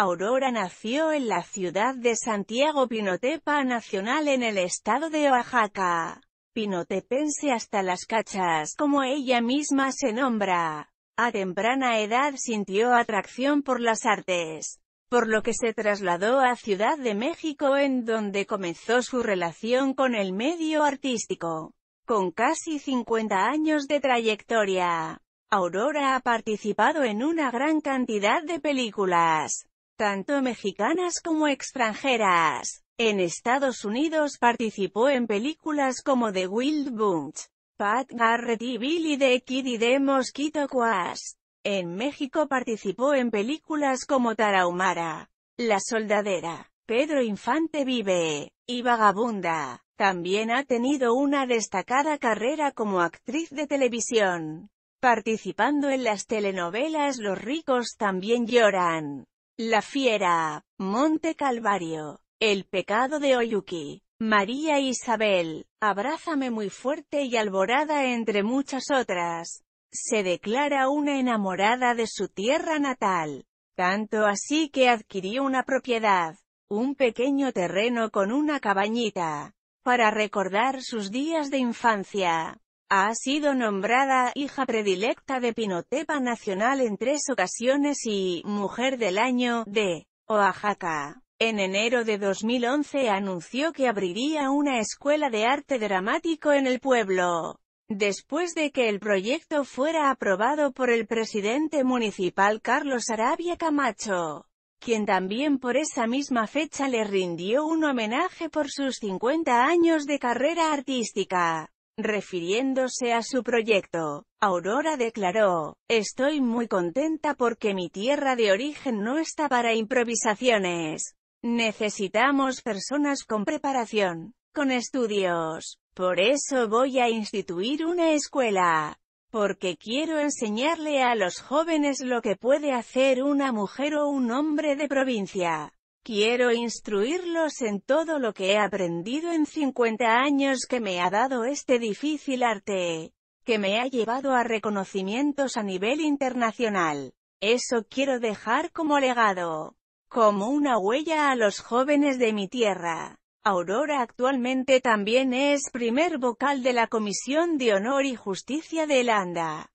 Aurora nació en la ciudad de Santiago Pinotepa Nacional en el estado de Oaxaca. Pinotepense hasta las cachas, como ella misma se nombra. A temprana edad sintió atracción por las artes, por lo que se trasladó a Ciudad de México en donde comenzó su relación con el medio artístico. Con casi 50 años de trayectoria, Aurora ha participado en una gran cantidad de películas, tanto mexicanas como extranjeras. En Estados Unidos participó en películas como The Wild Bunch, Pat Garrett y Billy the Kid y The Mosquito Quas. En México participó en películas como Tarahumara, La Soldadera, Pedro Infante Vive, y Vagabunda. También ha tenido una destacada carrera como actriz de televisión, participando en las telenovelas Los ricos también lloran, la fiera, Monte Calvario, el pecado de Oyuki, María Isabel, abrázame muy fuerte y alborada entre muchas otras. Se declara una enamorada de su tierra natal, tanto así que adquirió una propiedad, un pequeño terreno con una cabañita, para recordar sus días de infancia. Ha sido nombrada hija predilecta de Pinotepa Nacional en tres ocasiones y Mujer del Año de Oaxaca. En enero de 2011 anunció que abriría una escuela de arte dramático en el pueblo. Después de que el proyecto fuera aprobado por el presidente municipal Carlos Arabia Camacho, quien también por esa misma fecha le rindió un homenaje por sus 50 años de carrera artística. Refiriéndose a su proyecto, Aurora declaró, Estoy muy contenta porque mi tierra de origen no está para improvisaciones. Necesitamos personas con preparación, con estudios. Por eso voy a instituir una escuela. Porque quiero enseñarle a los jóvenes lo que puede hacer una mujer o un hombre de provincia. Quiero instruirlos en todo lo que he aprendido en 50 años que me ha dado este difícil arte, que me ha llevado a reconocimientos a nivel internacional. Eso quiero dejar como legado, como una huella a los jóvenes de mi tierra. Aurora actualmente también es primer vocal de la Comisión de Honor y Justicia de Holanda.